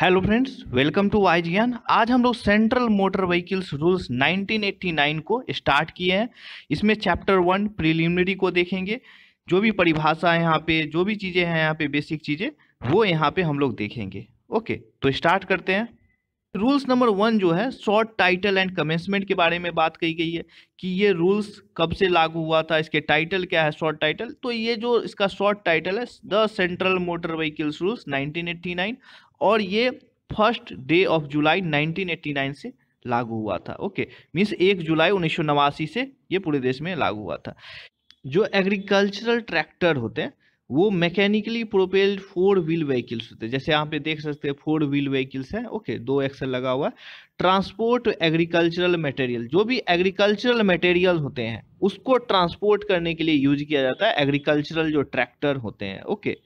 Hello friends welcome to Y Gyan आज हम लोग सेंट्रल मोटर व्हीकल्स रूल्स 1989 को स्टार्ट किए हैं इसमें चैप्टर वन प्रिलिमिनरी को देखेंगे जो भी परिभाषा है यहाँ पे जो भी चीज़ें हैं यहाँ पे बेसिक चीज़ें वो यहाँ पे हम लोग देखेंगे ओके तो स्टार्ट करते हैं रूल्स नंबर वन जो है शॉर्ट टाइटल एंड कमेंसमेंट के बारे में बात कही गई है कि ये रूल्स कब से लागू हुआ था इसके टाइटल क्या है शॉर्ट टाइटल तो ये जो इसका शॉर्ट टाइटल है the central motor vehicles rules 1989 और ये फर्स्ट डे ऑफ जुलाई 1989 से लागू हुआ था ओके मीन्स एक जुलाई उन्नीस से ये पूरे देश में लागू हुआ था जो एग्रीकल्चरल ट्रैक्टर होते हैं वो mechanically propelled four wheel vehicles होते हैं जैसे यहाँ पे देख सकते हैं फोर व्हील व्हीकल्स हैं ओके दो एक्सल लगा हुआ है ट्रांसपोर्ट एग्रीकल्चरल मटेरियल जो भी एग्रीकल्चरल मटेरियल होते हैं उसको ट्रांसपोर्ट करने के लिए यूज किया जाता है एग्रीकल्चरल जो ट्रैक्टर होते हैं ओके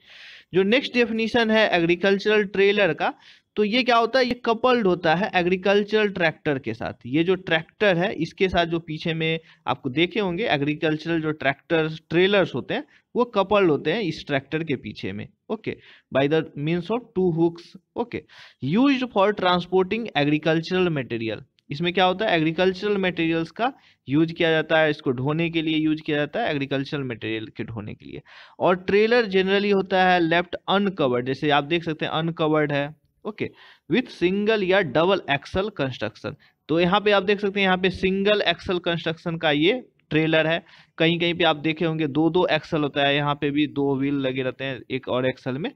जो नेक्स्ट डेफिनीशन है एग्रीकल्चरल ट्रेलर का तो ये क्या होता है ये कपल्ड होता है एग्रीकल्चरल ट्रैक्टर के साथ ये जो ट्रैक्टर है इसके साथ जो पीछे में आपको देखे होंगे एग्रीकल्चरल जो ट्रैक्टर ट्रेलर्स होते हैं वो कपल्ड होते हैं इस ट्रैक्टर के पीछे में okay by the means of two hooks okay use for transporting agricultural material इसमें क्या होता है एग्रीकल्चरल मटेरियल्स का यूज किया जाता है इसको ढोने के लिए यूज किया जाता है एग्रीकल्चरल मटेरियल के ढोने के लिए और ट्रेलर जनरली होता है लेफ्ट अनकवर्ड जैसे आप देख सकते हैं अनकवर्ड है ओके विथ सिंगल या डबल एक्सल कंस्ट्रक्शन तो यहाँ पे आप देख सकते हैं यहाँ पे सिंगल एक्सल कंस्ट्रक्शन का ये ट्रेलर है कहीं कहीं पे आप देखे होंगे दो दो एक्सल होता है यहाँ पे भी दो व्हील लगे रहते हैं एक और एक्सल में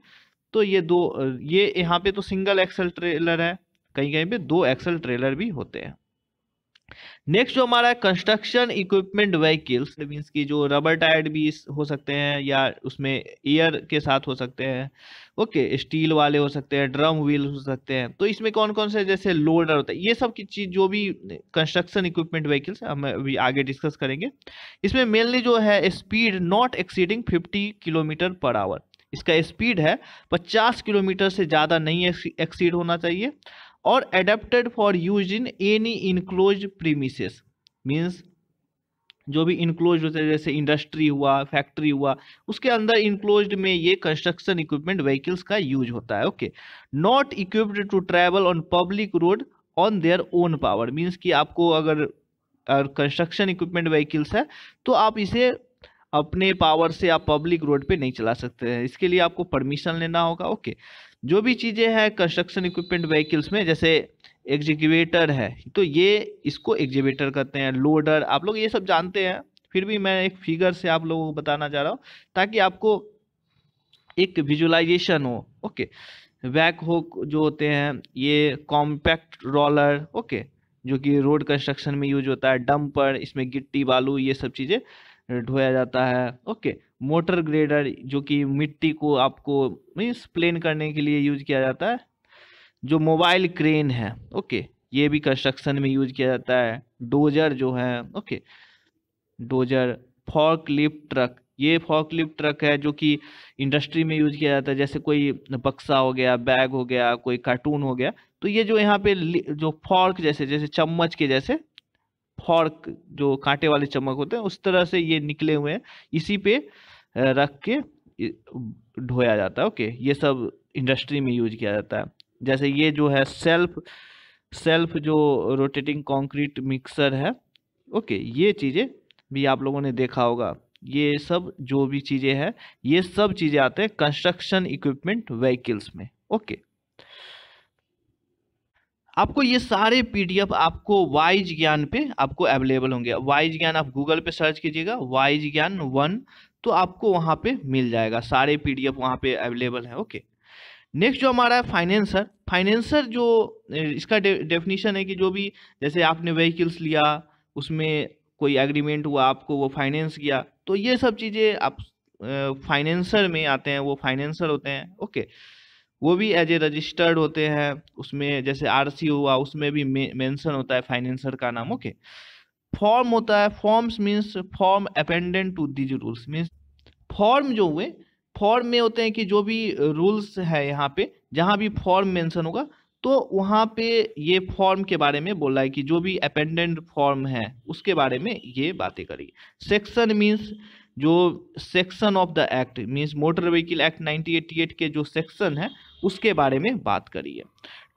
तो ये दो ये यहाँ पे तो सिंगल एक्सल ट्रेलर है कहीं कहीं पे दो एक्सल ट्रेलर भी होते हैं नेक्स्ट जो हमारा कंस्ट्रक्शन इक्विपमेंट व्हीकल्स मीन्स की जो रबर टायर्ड भी हो सकते हैं या उसमें एयर के साथ हो सकते हैं ओके स्टील वाले हो सकते हैं ड्रम व्हील हो सकते हैं तो इसमें कौन कौन से जैसे लोडर होता है ये सब की चीज जो भी कंस्ट्रक्शन इक्विपमेंट व्हीकल्स हम अभी आगे डिस्कस करेंगे इसमें मेनली जो है speed not exceeding fifty kilometre per hour इसका स्पीड है पचास किलोमीटर से ज़्यादा नहीं एक्सीड होना चाहिए और adapted for use in any enclose premises means जो भी इनक्लोज होते हैं जैसे इंडस्ट्री हुआ फैक्ट्री हुआ उसके अंदर इनक्लोज में ये कंस्ट्रक्शन इक्विपमेंट व्हीकल्स का यूज होता है okay not equipped to travel on public road on their own power means कि आपको अगर कंस्ट्रक्शन इक्विपमेंट व्हीकल्स है तो आप इसे अपने पावर से आप पब्लिक रोड पे नहीं चला सकते हैं इसके लिए आपको परमिशन लेना होगा ओके जो भी चीज़ें हैं कंस्ट्रक्शन इक्विपमेंट व्हीकल्स में जैसे एग्जीक्यूटर है तो ये इसको एग्जीबेटर कहते हैं लोडर आप लोग ये सब जानते हैं फिर भी मैं एक फिगर से आप लोगों को बताना चाह रहा हूँ ताकि आपको एक विजुलाइजेशन हो ओके वैक हो जो होते हैं ये कॉम्पैक्ट रोलर ओके जो कि रोड कंस्ट्रक्शन में यूज होता है डंपर इसमें गिट्टी बालू ये सब चीज़ें ढोया जाता है ओके मोटर ग्रेडर जो कि मिट्टी को आपको मीन्स प्लेन करने के लिए यूज किया जाता है जो मोबाइल क्रेन है ओके ये भी कंस्ट्रक्शन में यूज किया जाता है डोजर जो है okay dozer fork lift truck ये फॉर्क लिफ्ट ट्रक है जो कि इंडस्ट्री में यूज किया जाता है जैसे कोई बक्सा हो गया बैग हो गया कोई कार्टून हो गया तो ये जो यहाँ पे जो फॉर्क जैसे जैसे चम्मच के जैसे फॉर्क जो कांटे वाले चमक होते हैं उस तरह से ये निकले हुए हैं इसी पे रख के ढोया जाता है ओके ये सब इंडस्ट्री में यूज किया जाता है जैसे ये जो है सेल्फ सेल्फ जो रोटेटिंग कंक्रीट मिक्सर है ओके ये चीज़ें भी आप लोगों ने देखा होगा ये सब जो भी चीज़ें हैं ये सब चीज़ें आते हैं कंस्ट्रक्शन इक्विपमेंट व्हीकल्स में ओके आपको ये सारे पीडीएफ आपको वाइज ज्ञान पे आपको अवेलेबल होंगे वाइज ज्ञान आप गूगल पे सर्च कीजिएगा वाइज ज्ञान वन तो आपको वहाँ पे मिल जाएगा सारे पीडीएफ वहाँ पे अवेलेबल है ओके नेक्स्ट जो हमारा है फाइनेंसर फाइनेंसर जो इसका डेफिनेशन है कि जो भी जैसे आपने व्हीकल्स लिया उसमें कोई एग्रीमेंट हुआ आपको वो फाइनेंस किया तो ये सब चीज़ें आप फाइनेंसर में आते हैं वो फाइनेंसर होते हैं ओके वो भी एज ए रजिस्टर्ड होते हैं उसमें जैसे आरसी हुआ उसमें भी मेंशन होता है फाइनेंसर का नाम ओके फॉर्म होता है forms means form appendant to these rules means form जो हुए फॉर्म में होते हैं कि जो भी रूल्स है यहाँ पे जहाँ भी फॉर्म मेंशन होगा तो वहाँ पे ये फॉर्म के बारे में रहा है कि जो भी अपेंडेंट फॉर्म है उसके बारे में ये बातें करेगी सेक्शन मीन्स जो section of the act means motor vehicle act 1988 के जो सेक्शन है उसके बारे में बात करिए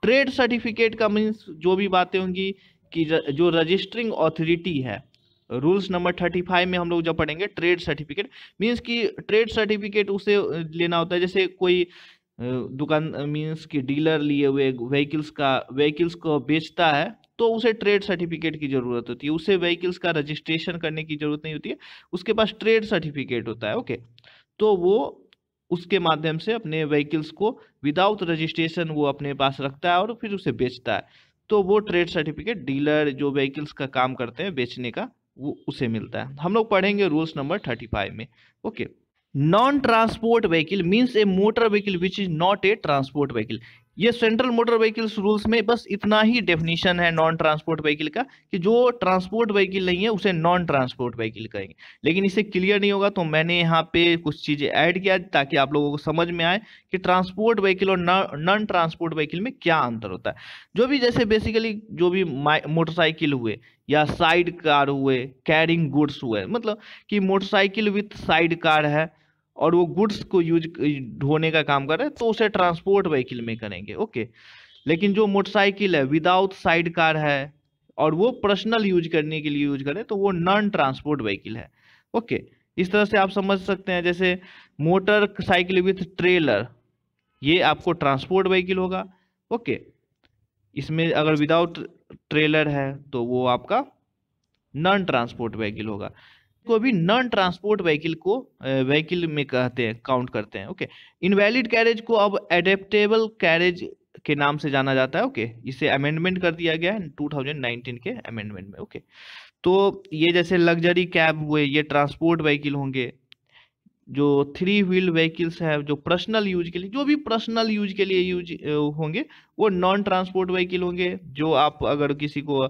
ट्रेड सर्टिफिकेट का मीन्स जो भी बातें होंगी कि जो रजिस्टरिंग ऑथोरिटी है रूल्स नंबर थर्टी फाइव में हम लोग जब पढ़ेंगे ट्रेड सर्टिफिकेट मीन्स कि ट्रेड सर्टिफिकेट उसे लेना होता है जैसे कोई दुकान मीन्स कि डीलर लिए हुए व्हीकल्स का व्हीकल्स को बेचता है तो उसे ट्रेड सर्टिफिकेट की ज़रूरत होती है उसे व्हीकल्स का रजिस्ट्रेशन करने की ज़रूरत नहीं होती है उसके पास ट्रेड सर्टिफिकेट होता है ओके तो वो उसके माध्यम से अपने व्हीकल्स को विदाउट रजिस्ट्रेशन वो अपने पास रखता है और फिर उसे बेचता है तो वो ट्रेड सर्टिफिकेट डीलर जो व्हीकल्स का काम करते हैं बेचने का वो उसे मिलता है हम लोग पढ़ेंगे रूल्स नंबर थर्टी फाइव में okay non transport vehicle means a motor vehicle which is not a transport vehicle ये सेंट्रल मोटर व्हीकल्स रूल्स में बस इतना ही डेफिनेशन है नॉन ट्रांसपोर्ट व्हीकल का कि जो ट्रांसपोर्ट व्हीकल नहीं है उसे नॉन ट्रांसपोर्ट व्हीकल कहेंगे लेकिन इसे क्लियर नहीं होगा तो मैंने यहाँ पे कुछ चीज़ें ऐड किया ताकि आप लोगों को समझ में आए कि ट्रांसपोर्ट व्हीकल और नॉन ट्रांसपोर्ट व्हीकल में क्या अंतर होता है जो भी जैसे बेसिकली जो भी मोटरसाइकिल हुए या साइड कार हुए कैरिंग गुड्स हुए मतलब कि मोटरसाइकिल विथ साइड कार है और वो गुड्स को यूज ढोने का काम कर रहे हैं तो उसे ट्रांसपोर्ट व्हीकिल में करेंगे ओके लेकिन जो मोटरसाइकिल है विदाउट साइड कार है और वो पर्सनल यूज करने के लिए यूज करें तो वो नॉन ट्रांसपोर्ट व्हीकिल है ओके इस तरह से आप समझ सकते हैं जैसे मोटर साइकिल विथ ट्रेलर ये आपको ट्रांसपोर्ट व्हीकिल होगा ओके इसमें अगर विदाउट ट्रेलर है तो वो आपका नॉन ट्रांसपोर्ट व्हीकिल होगा को भी नॉन ट्रांसपोर्ट व्हीकल को व्हीकल में कहते हैं काउंट करते हैं ओके इनवैलिड कैरेज को अब एडेप्टेबल कैरेज के नाम से जाना जाता है ओके इसे अमेंडमेंट कर दिया गया है टू के अमेंडमेंट में ओके तो ये जैसे लग्जरी कैब हुए ये ट्रांसपोर्ट व्हीकल होंगे जो थ्री व्हील व्हीकल्स है जो पर्सनल यूज के लिए जो भी पर्सनल यूज के लिए यूज होंगे वो नॉन ट्रांसपोर्ट व्हीकल होंगे जो आप अगर किसी को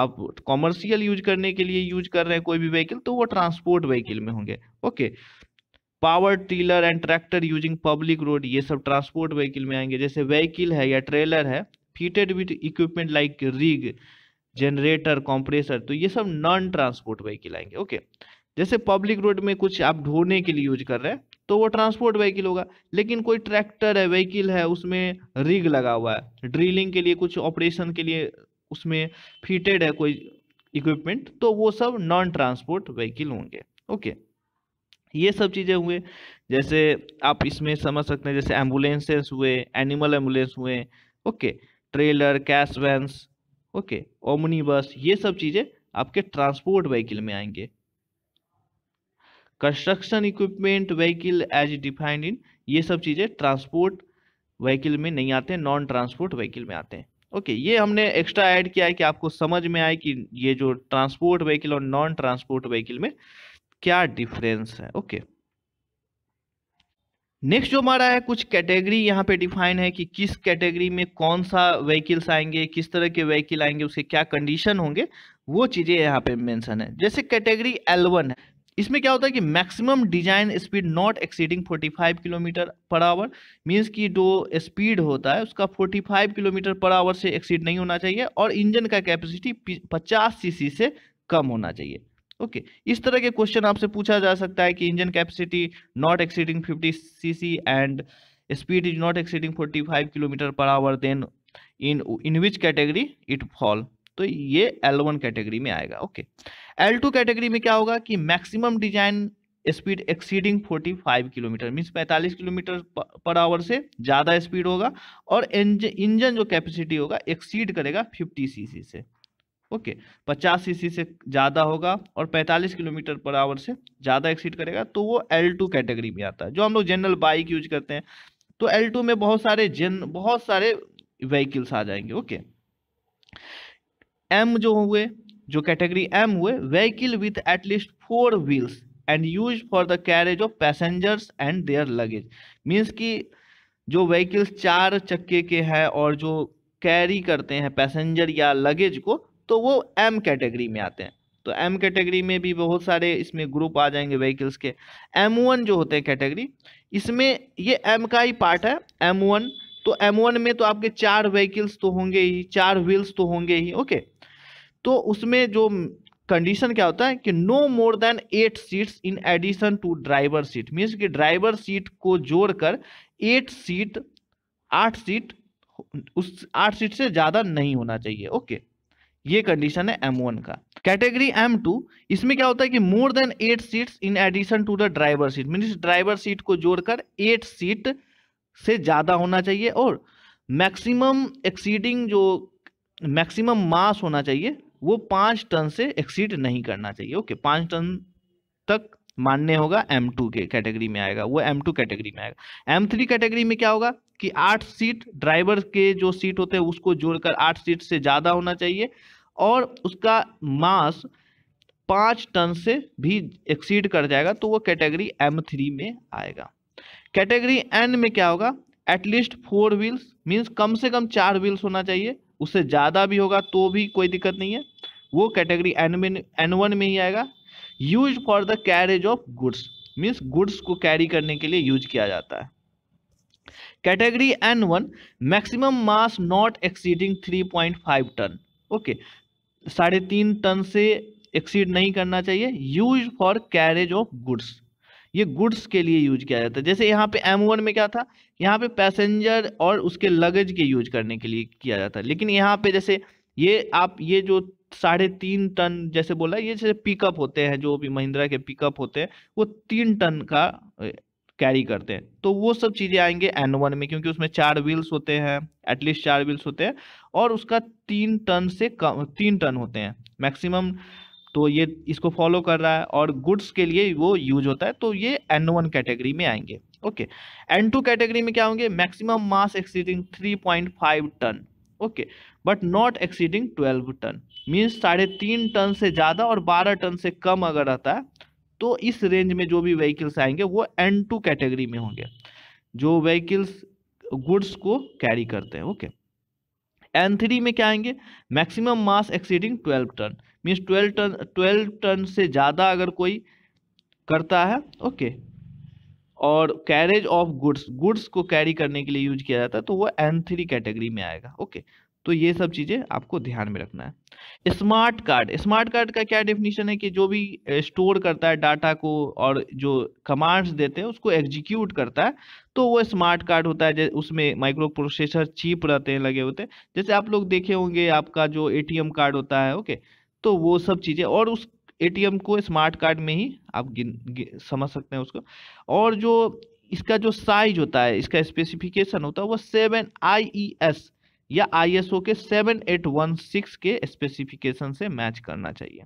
आप कॉमर्शियल यूज करने के लिए यूज कर रहे हैं कोई भी व्हीकल तो वो ट्रांसपोर्ट व्हीकल में होंगे okay power tiller and tractor using public road ये सब ट्रांसपोर्ट व्हीकल में आएंगे जैसे व्हीकल है या ट्रेलर है fitted with equipment like rig generator compressor तो ये सब नॉन ट्रांसपोर्ट व्हीकल आएंगे ओके okay. जैसे पब्लिक रोड में कुछ आप ढोने के लिए यूज कर रहे हैं तो वो ट्रांसपोर्ट व्हीकिल होगा लेकिन कोई ट्रैक्टर है व्हीकिल है उसमें रिग लगा हुआ है ड्रिलिंग के लिए कुछ ऑपरेशन के लिए उसमें फिटेड है कोई इक्विपमेंट तो वो सब नॉन ट्रांसपोर्ट व्हीकिल होंगे ओके ये सब चीज़ें हुए जैसे आप इसमें समझ सकते हैं जैसे एम्बुलेंसेस हुए एनिमल एम्बुलेंस हुए okay trailer cash vans okay omni bus ये सब चीज़ें आपके ट्रांसपोर्ट व्हीकिल में आएंगे construction equipment vehicle as defined in ये सब चीज़ें ट्रांसपोर्ट व्हीकिल में नहीं आते हैं नॉन ट्रांसपोर्ट व्हीकिल में आते हैं ओके ये हमने एक्स्ट्रा ऐड किया है कि आपको समझ में आए कि ये जो ट्रांसपोर्ट व्हीकिल और नॉन ट्रांसपोर्ट व्हीकिल में क्या डिफरेंस है ओके नेक्स्ट जो हमारा है कुछ कैटेगरी यहाँ पे डिफाइन है कि किस कैटेगरी में कौन सा व्हीकिल्स आएंगे किस तरह के व्हीकिल आएंगे उसके क्या कंडीशन होंगे वो चीज़ें यहाँ पे मेंशन है जैसे कैटेगरी L1 है इसमें क्या होता है कि maximum design speed not exceeding 45 kilometre per hour means की जो स्पीड होता है उसका 45 किलोमीटर पर आवर से एक्सीड नहीं होना चाहिए और इंजन का कैपेसिटी 50 सीसी से कम होना चाहिए ओके okay. इस तरह के क्वेश्चन आपसे पूछा जा सकता है कि engine capacity not exceeding 50 CC and speed is not exceeding 45 kilometre per hour then in in which category it fall तो ये एल वन कैटेगरी में आएगा ओके एल टू कैटेगरी में क्या होगा कि maximum design speed exceeding 45 kilometre means 45 kilometre per hour से ज़्यादा स्पीड होगा और इंजन जो कैपेसिटी होगा एक्सीड करेगा 50 सीसी से ओके okay. 50 सीसी से ज़्यादा होगा और 45 किलोमीटर पर आवर से ज़्यादा एक्सीड करेगा तो वो एल टू कैटेगरी में आता है जो हम लोग जनरल बाइक यूज करते हैं तो एल में बहुत सारे जन बहुत सारे व्हीकल्स आ जाएंगे ओके okay. एम जो हुए जो कैटेगरी एम हुए vehicle with at least four wheels and use for the carriage of passengers and their luggage means कि जो व्हीकल्स चार चक्के के हैं और जो कैरी करते हैं पैसेंजर या लगेज को तो वो एम कैटेगरी में आते हैं तो एम कैटेगरी में भी बहुत सारे इसमें ग्रुप आ जाएंगे व्हीकल्स के एम वन जो होते हैं कैटेगरी इसमें ये एम का ही पार्ट है एम वन तो एम वन में तो आपके चार व्हीकल्स तो होंगे ही चार व्हील्स तो होंगे ही ओके तो उसमें जो कंडीशन क्या होता है कि no more than eight seats in addition to driver seat means कि ड्राइवर सीट को जोड़कर एट सीट आठ सीट उस आठ सीट से ज़्यादा नहीं होना चाहिए ओके ये कंडीशन है M1 का कैटेगरी M2 इसमें क्या होता है कि more than eight seats in addition to the driver seat means driver seat को जोड़कर एट सीट से ज़्यादा होना चाहिए और मैक्सिमम एक्सीडिंग जो मैक्सिमम मास होना चाहिए वो पाँच टन से एक्सीड नहीं करना चाहिए ओके पाँच टन तक मान्य होगा एम टू के कैटेगरी में आएगा वो एम टू कैटेगरी में आएगा एम थ्री कैटेगरी में क्या होगा कि आठ सीट ड्राइवर के जो सीट होते हैं उसको जोड़कर आठ सीट से ज़्यादा होना चाहिए और उसका मास पाँच टन से भी एक्सीड कर जाएगा तो वो कैटेगरी एम थ्री में आएगा कैटेगरी एन में क्या होगा एटलीस्ट फोर व्हील्स मीन्स कम से कम चार व्हील्स होना चाहिए उससे ज़्यादा भी होगा तो भी कोई दिक्कत नहीं है वो कैटेगरी एन में एन वन में ही आएगा use for the carriage of goods means goods को कैरी करने के लिए यूज किया जाता है category N one maximum mass not exceeding three point five tonne okay साढ़े तीन टन से एक्सीड नहीं करना चाहिए use for carriage of goods ये गुड्स के लिए यूज किया जाता है जैसे यहाँ पे एम वन में क्या था यहाँ पे पैसेंजर और उसके लगेज के यूज करने के लिए किया जाता है लेकिन यहाँ पे जैसे ये आप ये जो साढ़े तीन टन जैसे बोला ये जैसे पिकअप होते हैं जो भी महिंद्रा के पिकअप होते हैं वो तीन टन का कैरी करते हैं तो वो सब चीज़ें आएंगे एन वन में क्योंकि उसमें चार व्हील्स होते हैं एटलीस्ट चार व्हील्स होते हैं और उसका तीन टन से कम तीन टन होते हैं मैक्सिमम तो ये इसको फॉलो कर रहा है और गुड्स के लिए वो यूज होता है तो ये एन वन कैटेगरी में आएंगे ओके एन टू कैटेगरी में क्या होंगे maximum mass exceeding three point five tonne okay but not exceeding twelve tonne means साढ़े तीन टन से ज़्यादा और बारह टन से कम अगर रहता है तो इस रेंज में जो भी व्हीकल्स आएंगे वो एन टू कैटेगरी में होंगे जो व्हीकल्स गुड्स को कैरी करते हैं ओके एन थ्री में क्या आएंगे maximum mass exceeding twelve tonne means twelve tonne twelve tonne से ज़्यादा अगर कोई करता है ओके और कैरेज ऑफ गुड्स गुड्स को कैरी करने के लिए यूज किया जाता है तो वो एन थ्री कैटेगरी में आएगा ओके तो ये सब चीज़ें आपको ध्यान में रखना है स्मार्ट कार्ड स्मार्ट कार्ड का क्या डेफिनेशन है कि जो भी स्टोर करता है डाटा को और जो कमांड्स देते हैं उसको एग्जीक्यूट करता है तो वो स्मार्ट कार्ड होता है उसमें माइक्रो प्रोसेसर चीप रहते हैं लगे होते हैं जैसे आप लोग देखे होंगे आपका जो ए कार्ड होता है ओके तो वो सब चीज़ें और उस एटीएम को स्मार्ट कार्ड में ही आप गिन, गिन समझ सकते हैं उसको और जो इसका जो साइज होता है इसका स्पेसिफिकेशन होता है वो सेवन आई ई एस या आईएसओ के सिक्स के स्पेसिफिकेशन से मैच करना चाहिए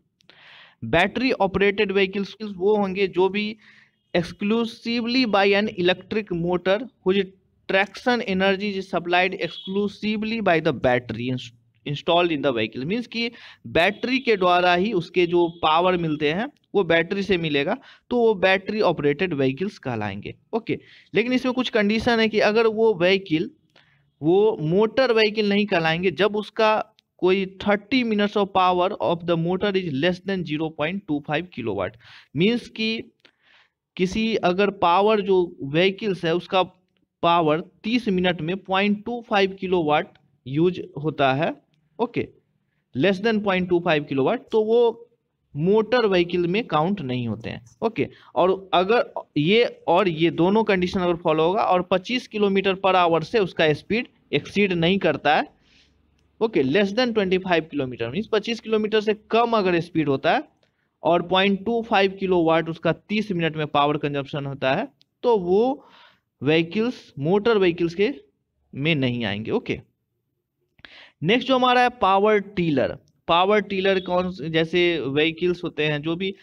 बैटरी ऑपरेटेड व्हीकल्स वो होंगे जो भी exclusively by an electric motor whose traction energy is supplied exclusively by the battery installed in the vehicle means कि बैटरी के द्वारा ही उसके जो पावर मिलते हैं वो बैटरी से मिलेगा तो वो बैटरी ऑपरेटेड व्हीकल्स कहलाएंगे ओके लेकिन इसमें कुछ कंडीशन है कि अगर वो व्हीकल वो मोटर व्हीकल नहीं कहलाएंगे जब उसका कोई thirty minutes of power of the motor is less than zero point two five kilowatt means कि किसी अगर पावर जो व्हीकल्स है उसका पावर तीस मिनट में point two five kilowatt use होता है okay less than point two five kilowatt तो वो मोटर व्हीकल में काउंट नहीं होते हैं ओके और अगर ये और ये दोनों कंडीशन अगर फॉलो होगा और 25 किलोमीटर पर आवर से उसका स्पीड एक्सीड नहीं करता है okay less than 25 kilometre means 25 kilometre से कम अगर स्पीड होता है और 0.25 किलोवाट उसका 30 मिनट में पावर कंजप्शन होता है तो वो व्हीकल्स मोटर व्हीकल्स के में नहीं आएंगे ओके okay. नेक्स्ट जो हमारा है पावर टीलर पावर टीलर कौन जैसे व्हीकल्स होते हैं जो भी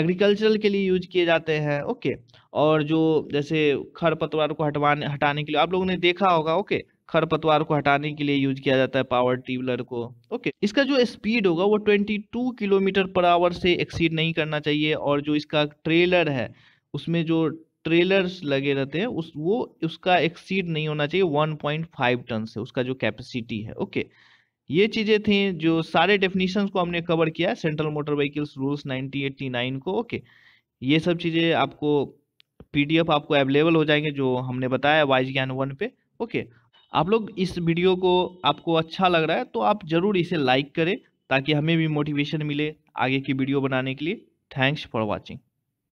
एग्रीकल्चरल के लिए यूज किए जाते हैं ओके और जो जैसे खरपतवार को हटवाने हटाने के लिए आप लोगों ने देखा होगा ओके खरपतवार को हटाने के लिए यूज किया जाता है पावर टीलर को ओके इसका जो स्पीड होगा वो 22 किलोमीटर पर आवर से एक्सीड नहीं करना चाहिए और जो इसका ट्रेलर है उसमें जो ट्रेलर्स लगे रहते हैं उस वो उसका एक्सीड नहीं होना चाहिए 1.5 टन से उसका जो कैपेसिटी है ओके ये चीज़ें थी जो सारे डेफिनेशन को हमने कवर किया सेंट्रल मोटर व्हीकल्स रूल्स 1989 को ओके ये सब चीज़ें आपको पीडीएफ आपको अवेलेबल हो जाएंगे जो हमने बताया वाइज ज्ञान वन पे ओके आप लोग इस वीडियो को आपको अच्छा लग रहा है तो आप ज़रूर इसे लाइक करें ताकि हमें भी मोटिवेशन मिले आगे की वीडियो बनाने के लिए थैंक्स फॉर वॉचिंग